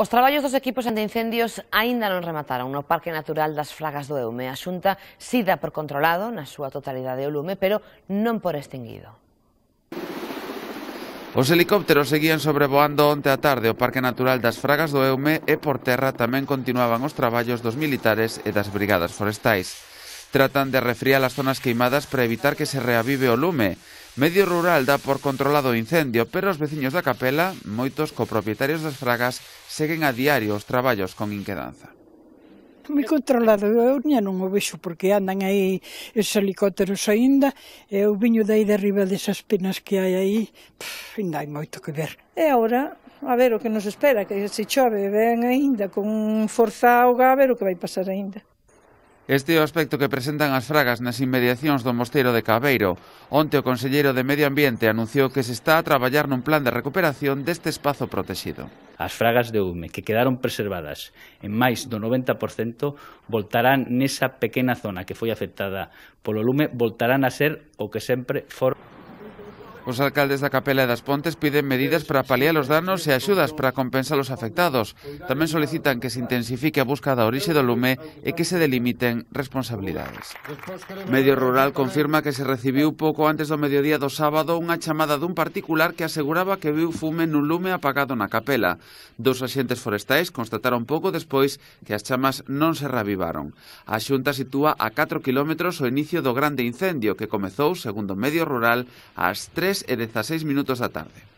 Os traballos dos equipos antiincendios aínda non remataron no Parque Natural das Fragas do Eume. A Xunta sida por controlado na súa totalidade o lume, pero non por extinguido. Os helicópteros seguían sobrevoando onte a tarde o Parque Natural das Fragas do Eume e por terra tamén continuaban os traballos dos militares e das brigadas forestais. Tratan de refriar as zonas queimadas para evitar que se reavive o lume, Medio Rural dá por controlado o incendio, pero os veciños da capela, moitos copropietarios das fragas, seguen a diario os traballos con inquedanza. Moi controlado, eu nia non o vexo porque andan aí os helicópteros aínda e eu viño dai de arriba desas penas que hai aí, pff, ainda hai moito que ver. E agora, a ver o que nos espera, que se chove, ben aínda con forza auga, a ver o que vai pasar aínda. Este é o aspecto que presentan as fragas nas inmediacións do Mosteiro de Cabeiro. Onte o Conselleiro de Medio Ambiente anunciou que se está a traballar nun plan de recuperación deste espazo protegido. As fragas de Ume que quedaron preservadas en máis do 90% voltarán nesa pequena zona que foi afectada polo lume, voltarán a ser o que sempre foron. Os alcaldes da Capela e das Pontes piden medidas para paliar os danos e axudas para compensar os afectados. Tamén solicitan que se intensifique a busca da orixe do lume e que se delimiten responsabilidades. Medio Rural confirma que se recibiu pouco antes do mediodía do sábado unha chamada dun particular que aseguraba que viu fume nun lume apagado na capela. Dos axentes forestais constataron pouco despois que as chamas non se reavivaron. A xunta sitúa a 4 kilómetros o inicio do grande incendio que comezou, segundo Medio Rural, ás 3 3 en 16 minutos la tarde.